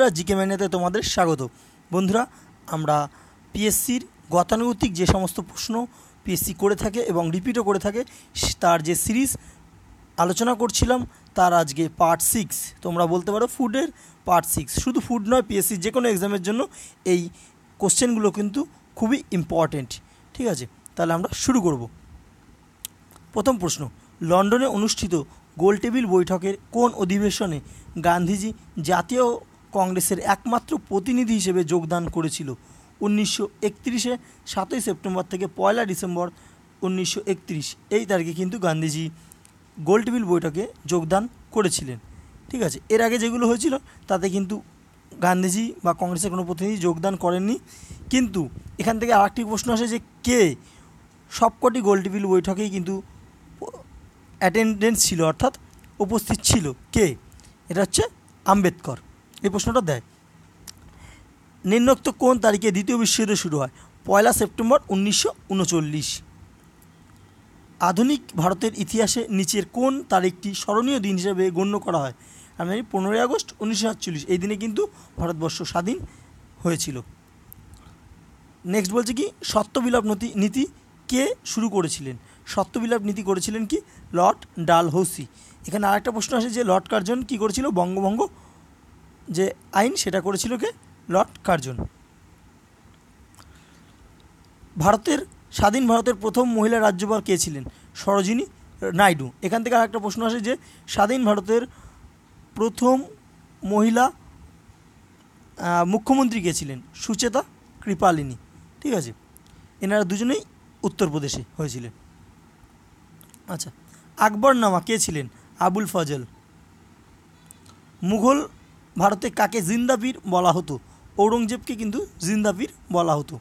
বন্ধুরা জিকে ম্যানেতে তোমাদের স্বাগত বন্ধুরা আমরা পিএসসির গতানুগতিক যে সমস্ত প্রশ্ন পিএসসি করে থাকে এবং রিপিটও করে থাকে তার যে সিরিজ আলোচনা করছিলাম তার আজকে পার্ট সিক্স তোমরা বলতে পারো ফুডের পার্ট সিক্স শুধু ফুড নয় পিএসসি যে কোনো এক্সামের জন্য এই কোশ্চেনগুলো কিন্তু খুবই ইম্পর্টেন্ট ঠিক আছে তাহলে আমরা শুরু করব প্রথম প্রশ্ন লন্ডনে অনুষ্ঠিত গোলটেবিল বৈঠকের কোন অধিবেশনে গান্ধীজি জাতীয় কংগ্রেসের একমাত্র প্রতিনিধি হিসেবে যোগদান করেছিল উনিশশো একত্রিশে সাতই সেপ্টেম্বর থেকে পয়লা ডিসেম্বর উনিশশো একত্রিশ এই তারিখে কিন্তু গান্ধীজি গোল্ডবিল বৈঠকে যোগদান করেছিলেন ঠিক আছে এর আগে যেগুলো হয়েছিল তাতে কিন্তু গান্ধীজি বা কংগ্রেসের কোনো প্রতিনিধি যোগদান করেননি কিন্তু এখান থেকে আরেকটি প্রশ্ন আসে যে কে সবকটি গোল্ডবিল বৈঠকেই কিন্তু অ্যাটেন্ডেন্স ছিল অর্থাৎ উপস্থিত ছিল কে এটা হচ্ছে আম্বেদকর এই প্রশ্নটা দেয় নিম্নোক্ত কোন তারিখে দ্বিতীয় বিশ্বযুদ্ধ শুরু হয় পয়লা সেপ্টেম্বর উনিশশো আধুনিক ভারতের ইতিহাসে নিচের কোন তারিখটি স্মরণীয় দিন হিসেবে গণ্য করা হয় আমি জানি পনেরোই আগস্ট উনিশশো সাতচল্লিশ এই দিনে কিন্তু ভারতবর্ষ স্বাধীন হয়েছিল নেক্সট বলছে কি সত্যবিলাপ নথি নীতি কে শুরু করেছিলেন সত্যবিলাপ নীতি করেছিলেন কি লর্ড ডাল হৌসি এখানে আরেকটা প্রশ্ন আসে যে লর্ড কার্জন কী করেছিল বঙ্গভঙ্গ যে আইন সেটা করেছিল কে লর্ড কার্জন ভারতের স্বাধীন ভারতের প্রথম মহিলা রাজ্যপাল কে ছিলেন সরোজিনী নাইডু এখান থেকে আর একটা প্রশ্ন আসে যে স্বাধীন ভারতের প্রথম মহিলা মুখ্যমন্ত্রী কে ছিলেন সুচেতা কৃপালিনী ঠিক আছে এনারা দুজনেই উত্তরপ্রদেশে হয়েছিলেন আচ্ছা আকবর নামা কে ছিলেন আবুল ফজল মুঘল ভারতে কাকে জিন্দাবীর বলা হতো ঔরঙ্গজেবকে কিন্তু জিন্দাবীর বলা হতো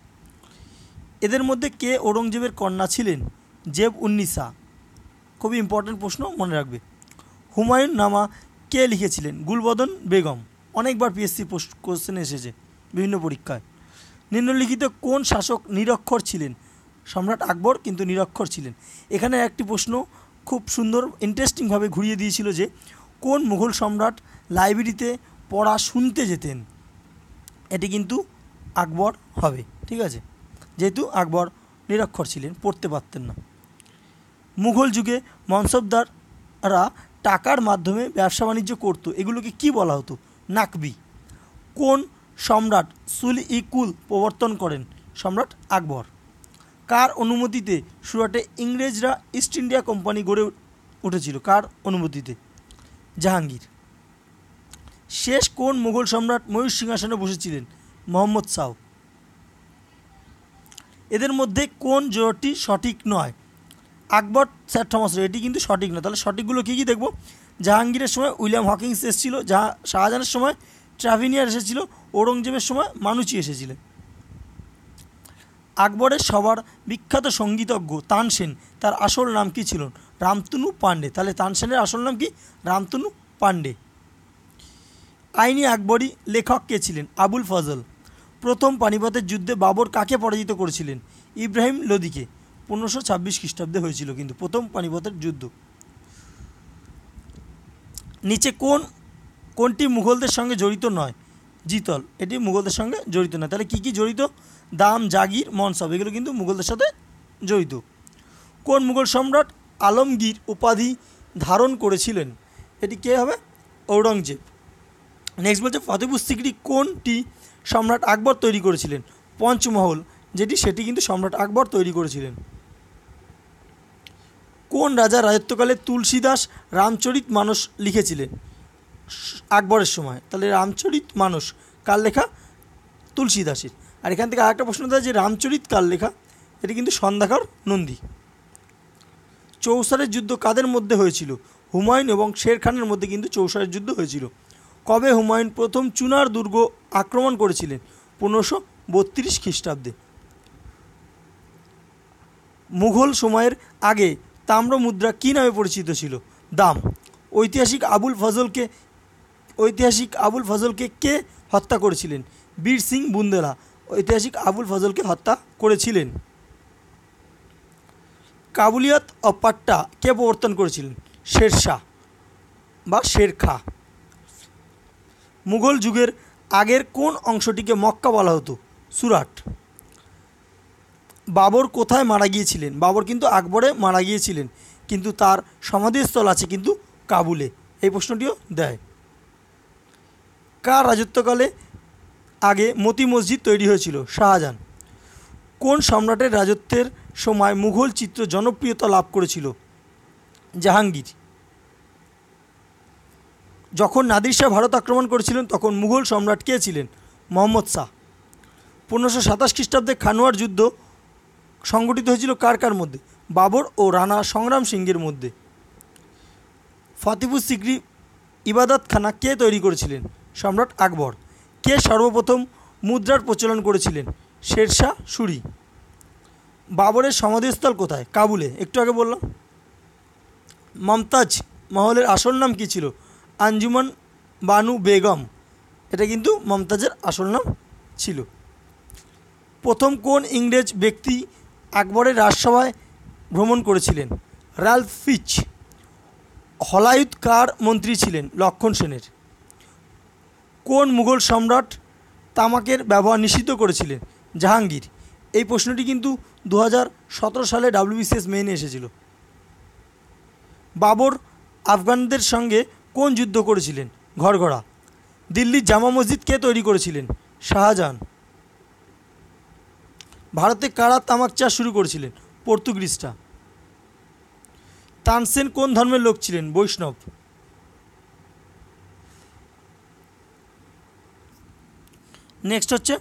এদের মধ্যে কে ঔরঙ্গজেবের কন্যা ছিলেন জেব উন্নিসা খুবই ইম্পর্ট্যান্ট প্রশ্ন মনে রাখবে হুমায়ুন নামা কে লিখেছিলেন গুলবদন বেগম অনেকবার পিএসসি পোস্ট কোশ্চেন এসেছে বিভিন্ন পরীক্ষায় নিম্নলিখিত কোন শাসক নিরক্ষর ছিলেন সম্রাট আকবর কিন্তু নিরক্ষর ছিলেন এখানে একটি প্রশ্ন খুব সুন্দর ইন্টারেস্টিংভাবে ঘুরিয়ে দিয়েছিল যে কোন মুঘল সম্রাট লাইব্রেরিতে পড়া শুনতে যেতেন এটি কিন্তু আকবর হবে ঠিক আছে যেহেতু আকবর নিরক্ষর ছিলেন পড়তে পারতেন না মুঘল যুগে মনসবদাররা টাকার মাধ্যমে ব্যবসা বাণিজ্য করতো এগুলোকে কি বলা হতো নাকবি কোন সম্রাট সুল ইকুল প্রবর্তন করেন সম্রাট আকবর কার অনুমতিতে সুরাটে ইংরেজরা ইস্ট ইন্ডিয়া কোম্পানি গড়ে উঠেছিল কার অনুমতিতে জাহাঙ্গীর শেষ কোন মুঘল সম্রাট ময়ূর সিংহাসনে বসেছিলেন মোহাম্মদ শাহ এদের মধ্যে কোন জোরটি সঠিক নয় আকবর স্যার থমাস এটি কিন্তু সঠিক নয় তাহলে সঠিকগুলো কী কী দেখব জাহাঙ্গীরের সময় উইলিয়াম হকিংস এসেছিল জাহা শাহজাহানের সময় ট্রাভিনিয়ার এসেছিল ঔরঙ্গজেবের সময় মানুচি এসেছিলেন আকবরের সবার বিখ্যাত সঙ্গীতজ্ঞ তানসেন তার আসল নাম কী ছিল রামতনু পাণ্ডে তাহলে তানসেনের আসল নাম কি রামতনু পাণ্ডে আইনি আকবরই লেখক কে ছিলেন আবুল ফজল প্রথম পানিপথের যুদ্ধে বাবর কাকে পরাজিত করেছিলেন ইব্রাহিম লোদিকে পনেরোশো ছাব্বিশ খ্রিস্টাব্দে হয়েছিল কিন্তু প্রথম পানিপথের যুদ্ধ নিচে কোন কোনটি মুঘলদের সঙ্গে জড়িত নয় জিতল এটি মুঘলদের সঙ্গে জড়িত নয় তাহলে কী কী জড়িত দাম জাগির মনসব এগুলো কিন্তু মুঘলদের সাথে জড়িত কোন মুঘল সম্রাট আলমগীর উপাধি ধারণ করেছিলেন এটি কে হবে ঔরঙ্গজেব নেক্সট বলছে ফতেপুর সিকড়ি কোনটি সম্রাট আকবর তৈরি করেছিলেন পঞ্চমহল যেটি সেটি কিন্তু সম্রাট আকবর তৈরি করেছিলেন কোন রাজা রাজত্বকালে তুলসীদাস রামচরিত মানুষ লিখেছিলেন আকবরের সময় তাহলে রামচরিত মানুষ কার লেখা তুলসীদাসের আর এখান থেকে আরেকটা প্রশ্ন দেয় যে রামচরিত কার লেখা এটি কিন্তু সন্ধ্যাকর নন্দী চৌসারের যুদ্ধ কাদের মধ্যে হয়েছিল হুমায়ুন এবং শের খানের মধ্যে কিন্তু চৌসারের যুদ্ধ হয়েছিল কবে হুমায়ুন প্রথম চুনার দুর্গ আক্রমণ করেছিলেন পনেরোশো বত্রিশ খ্রিস্টাব্দে মুঘল সময়ের আগে তাম্র মুদ্রা কী নামে পরিচিত ছিল দাম ঐতিহাসিক আবুল ফজলকে ঐতিহাসিক আবুল ফজলকে কে হত্যা করেছিলেন বীর সিং বুন্দেলা ঐতিহাসিক আবুল ফজলকে হত্যা করেছিলেন কাবুলিয়াত অপাট্টা কে প্রবর্তন করেছিলেন শেরশাহ বা শেরখা মুঘল যুগের আগের কোন অংশটিকে মক্কা বলা হতো সুরাট বাবর কোথায় মারা গিয়েছিলেন বাবর কিন্তু আকবরে মারা গিয়েছিলেন কিন্তু তার সমাধিস্থল আছে কিন্তু কাবুলে এই প্রশ্নটিও দেয় কার রাজত্বকালে আগে মতি মসজিদ তৈরি হয়েছিল শাহজাহান কোন সম্রাটের রাজত্বের সময় মুঘল চিত্র জনপ্রিয়তা লাভ করেছিল জাহাঙ্গীর যখন নাদির শাহ ভারত আক্রমণ করেছিলেন তখন মুঘল সম্রাট কে ছিলেন মোহাম্মদ শাহ পনেরোশো সাতাশ খ্রিস্টাব্দে খানোয়ার যুদ্ধ সংগঠিত হয়েছিল কার কার মধ্যে বাবর ও রানা সংগ্রাম সিংহের মধ্যে ফতেপুর সিকরি ইবাদত খানা কে তৈরি করেছিলেন সম্রাট আকবর কে সর্বপ্রথম মুদ্রার প্রচলন করেছিলেন শেরশাহ সুরি বাবরের সমাধিস্থল কোথায় কাবুলে একটু আগে বললাম মমতাজ মহলের আসল নাম কী ছিল আঞ্জুমান বানু বেগম এটা কিন্তু মমতাজের আসল নাম ছিল প্রথম কোন ইংরেজ ব্যক্তি আকবরের রাজসভায় ভ্রমণ করেছিলেন রালফ ফিচ হলায়ুত কার মন্ত্রী ছিলেন লক্ষণ সেনের কোন মুঘল সম্রাট তামাকের ব্যবহার নিষিদ্ধ করেছিলেন জাহাঙ্গীর এই প্রশ্নটি কিন্তু দু সালে ডাব্লিউবিসিএস মেনে এসেছিল বাবর আফগানদের সঙ্গে কোন যুদ্ধ করেছিলেন ঘরঘড়া দিল্লির জামা মসজিদ কে তৈরি করেছিলেন শাহজাহান ভারতে কারা তামাক চাষ শুরু করেছিলেন পর্তুগিজটা তানসেন কোন ধর্মের লোক ছিলেন বৈষ্ণব নেক্সট হচ্ছে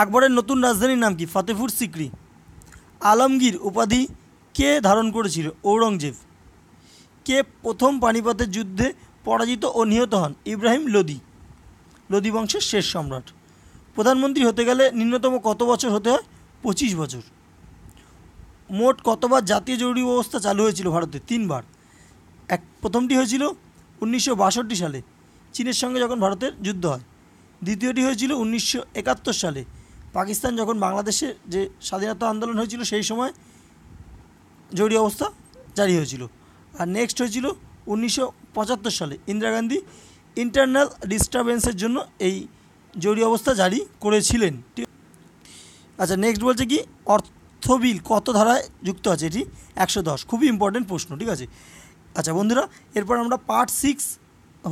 আকবরের নতুন রাজধানীর নাম কি ফতেপুর সিকরি আলমগীর উপাধি কে ধারণ করেছিল ঔরঙ্গজেব কে প্রথম পানিপথের যুদ্ধে পরাজিত ও নিহত হন ইব্রাহিম লোদি লোদি বংশের শেষ সম্রাট প্রধানমন্ত্রী হতে গেলে ন্যূনতম কত বছর হতে হয় পঁচিশ বছর মোট কতবার জাতীয় জরুরি ব্যবস্থা চালু হয়েছিল ভারতে তিনবার এক প্রথমটি হয়েছিল উনিশশো সালে চীনের সঙ্গে যখন ভারতের যুদ্ধ হয় দ্বিতীয়টি হয়েছিল উনিশশো সালে পাকিস্তান যখন বাংলাদেশে যে স্বাধীনতা আন্দোলন হয়েছিল সেই সময় জরুরি অবস্থা জারি হয়েছিল আর নেক্সট হয়েছিল উনিশশো পঁচাত্তর সালে ইন্দিরা গান্ধী ইন্টারনাল ডিস্টারবেন্সের জন্য এই জরুরি অবস্থা জারি করেছিলেন আচ্ছা নেক্সট বলছে কি অর্থবিল কত ধারায় যুক্ত আছে এটি একশো দশ খুবই ইম্পর্টেন্ট প্রশ্ন ঠিক আছে আচ্ছা বন্ধুরা এরপর আমরা পার্ট সিক্স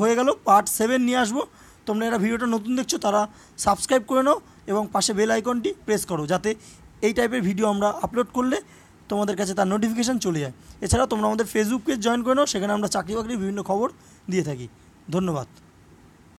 হয়ে গেল পার্ট সেভেন নিয়ে আসবো তোমরা এরা ভিডিওটা নতুন দেখছো তারা সাবস্ক্রাইব করে নাও এবং পাশে বেল আইকনটি প্রেস করো যাতে এই টাইপের ভিডিও আমরা আপলোড করলে তোমাদের কাছে তার নোটিফিকেশান চলে যায় এছাড়াও তোমরা আমাদের ফেসবুক পেজ জয়েন করে নাও সেখানে আমরা চাকরি বাকরি বিভিন্ন খবর দিয়ে থাকি ধন্যবাদ